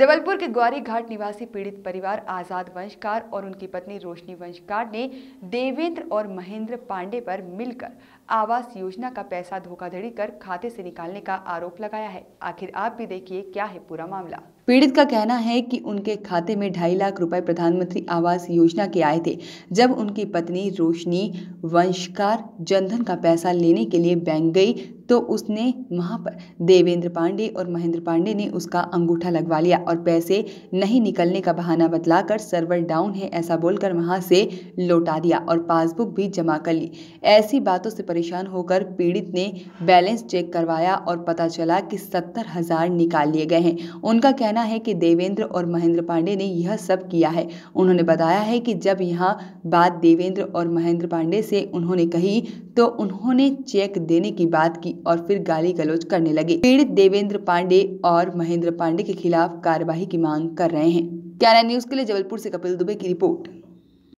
जबलपुर के ग्वारी घाट निवासी पीड़ित परिवार आजाद वंशकार और उनकी पत्नी रोशनी वंशकार ने देवेंद्र और महेंद्र पांडे पर मिलकर आवास योजना का पैसा धोखाधड़ी कर खाते से निकालने का आरोप लगाया है आखिर आप भी देखिए क्या है पूरा मामला पीड़ित का कहना है कि उनके खाते में ढाई लाख रुपए प्रधानमंत्री आवास योजना के आए थे जब उनकी पत्नी रोशनी वंशकार जनधन का पैसा लेने के लिए बैंक गई तो उसने वहाँ पर देवेंद्र पांडे और महेंद्र पांडे ने उसका अंगूठा लगवा लिया और पैसे नहीं निकलने का बहाना बतलाकर सर्वर डाउन है ऐसा बोलकर वहाँ से लौटा दिया और पासबुक भी जमा कर ली ऐसी बातों से परेशान होकर पीड़ित ने बैलेंस चेक करवाया और पता चला कि सत्तर हजार निकाल लिए गए हैं उनका कहना है कि देवेंद्र और महेंद्र पांडे ने यह सब किया है उन्होंने बताया है कि जब यहाँ बात देवेंद्र और महेंद्र पांडे से उन्होंने कही तो उन्होंने चेक देने की बात की और फिर गाली गलौज करने लगे पीड़ित देवेंद्र पांडे और महेंद्र पांडे के खिलाफ कार्यवाही की मांग कर रहे हैं कैरा न्यूज के लिए जबलपुर से कपिल दुबे की रिपोर्ट